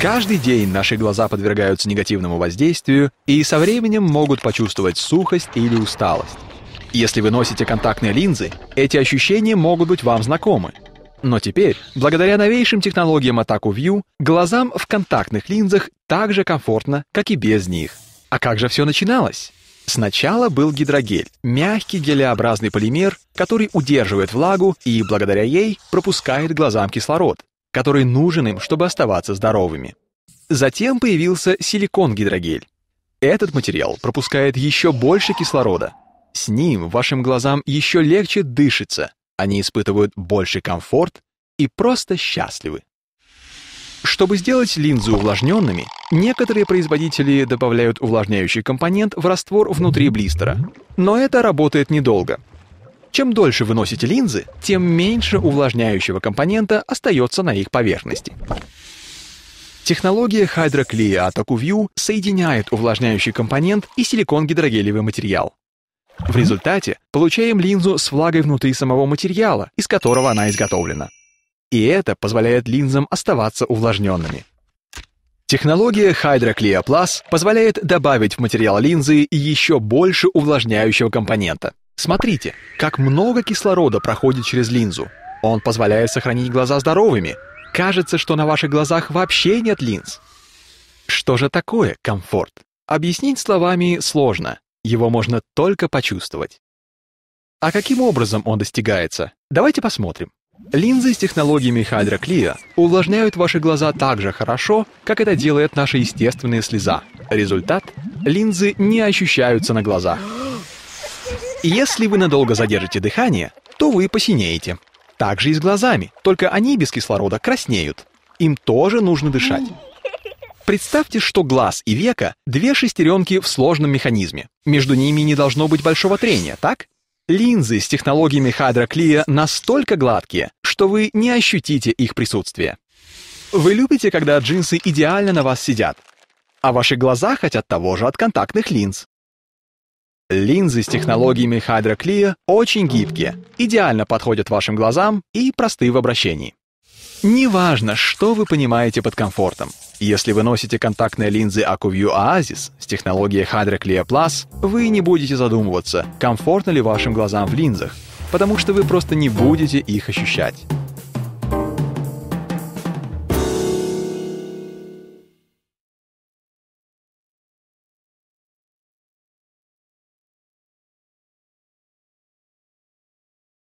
Каждый день наши глаза подвергаются негативному воздействию и со временем могут почувствовать сухость или усталость. Если вы носите контактные линзы, эти ощущения могут быть вам знакомы. Но теперь, благодаря новейшим технологиям Ataku View, глазам в контактных линзах так же комфортно, как и без них. А как же все начиналось? Сначала был гидрогель, мягкий гелеобразный полимер, который удерживает влагу и благодаря ей пропускает глазам кислород который нужен им, чтобы оставаться здоровыми. Затем появился силикон-гидрогель. Этот материал пропускает еще больше кислорода. С ним вашим глазам еще легче дышится, они испытывают больше комфорт и просто счастливы. Чтобы сделать линзы увлажненными, некоторые производители добавляют увлажняющий компонент в раствор внутри блистера. Но это работает недолго. Чем дольше вы носите линзы, тем меньше увлажняющего компонента остается на их поверхности. Технология HydroClear от AcuView соединяет увлажняющий компонент и силикон-гидрогелевый материал. В результате получаем линзу с влагой внутри самого материала, из которого она изготовлена. И это позволяет линзам оставаться увлажненными. Технология HydroClear Plus позволяет добавить в материал линзы еще больше увлажняющего компонента. Смотрите, как много кислорода проходит через линзу. Он позволяет сохранить глаза здоровыми. Кажется, что на ваших глазах вообще нет линз. Что же такое комфорт? Объяснить словами сложно. Его можно только почувствовать. А каким образом он достигается? Давайте посмотрим. Линзы с технологиями Hydra увлажняют ваши глаза так же хорошо, как это делает наша естественная слеза. Результат? Линзы не ощущаются на глазах. Если вы надолго задержите дыхание, то вы посинеете. Также и с глазами, только они без кислорода краснеют. Им тоже нужно дышать. Представьте, что глаз и века – две шестеренки в сложном механизме. Между ними не должно быть большого трения, так? Линзы с технологиями Hydroclear настолько гладкие, что вы не ощутите их присутствие. Вы любите, когда джинсы идеально на вас сидят, а ваши глаза хотят того же от контактных линз. Линзы с технологиями HydroClear очень гибкие, идеально подходят вашим глазам и просты в обращении. Неважно, что вы понимаете под комфортом. Если вы носите контактные линзы AcuView Oasis с технологией HydroClear Plus, вы не будете задумываться, комфортно ли вашим глазам в линзах, потому что вы просто не будете их ощущать.